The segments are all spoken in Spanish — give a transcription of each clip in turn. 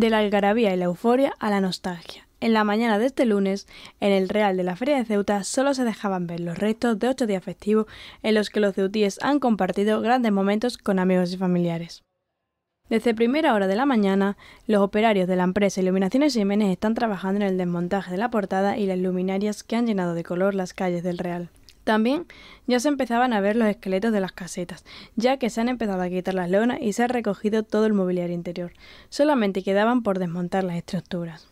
de la algarabía y la euforia a la nostalgia. En la mañana de este lunes, en el Real de la Feria de Ceuta, solo se dejaban ver los restos de ocho días festivos en los que los ceutíes han compartido grandes momentos con amigos y familiares. Desde primera hora de la mañana, los operarios de la empresa Iluminaciones Jiménez están trabajando en el desmontaje de la portada y las luminarias que han llenado de color las calles del Real. También ya se empezaban a ver los esqueletos de las casetas, ya que se han empezado a quitar las leonas y se ha recogido todo el mobiliario interior. Solamente quedaban por desmontar las estructuras.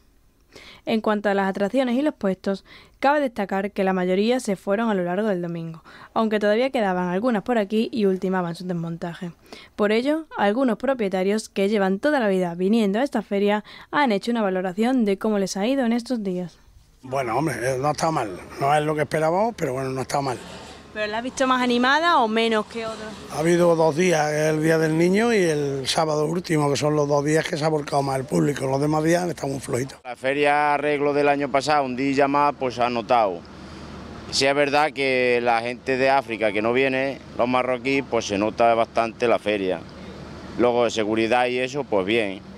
En cuanto a las atracciones y los puestos, cabe destacar que la mayoría se fueron a lo largo del domingo, aunque todavía quedaban algunas por aquí y ultimaban su desmontaje. Por ello, algunos propietarios que llevan toda la vida viniendo a esta feria han hecho una valoración de cómo les ha ido en estos días. Bueno, hombre, eh, no está mal. No es lo que esperábamos, pero bueno, no está mal. ¿Pero la has visto más animada o menos que otros? Ha habido dos días, el día del niño y el sábado último, que son los dos días que se ha volcado más el público. Los demás días estamos muy La feria arreglo del año pasado, un día más, pues ha notado. Si es verdad que la gente de África que no viene, los marroquíes, pues se nota bastante la feria. Luego de seguridad y eso, pues bien.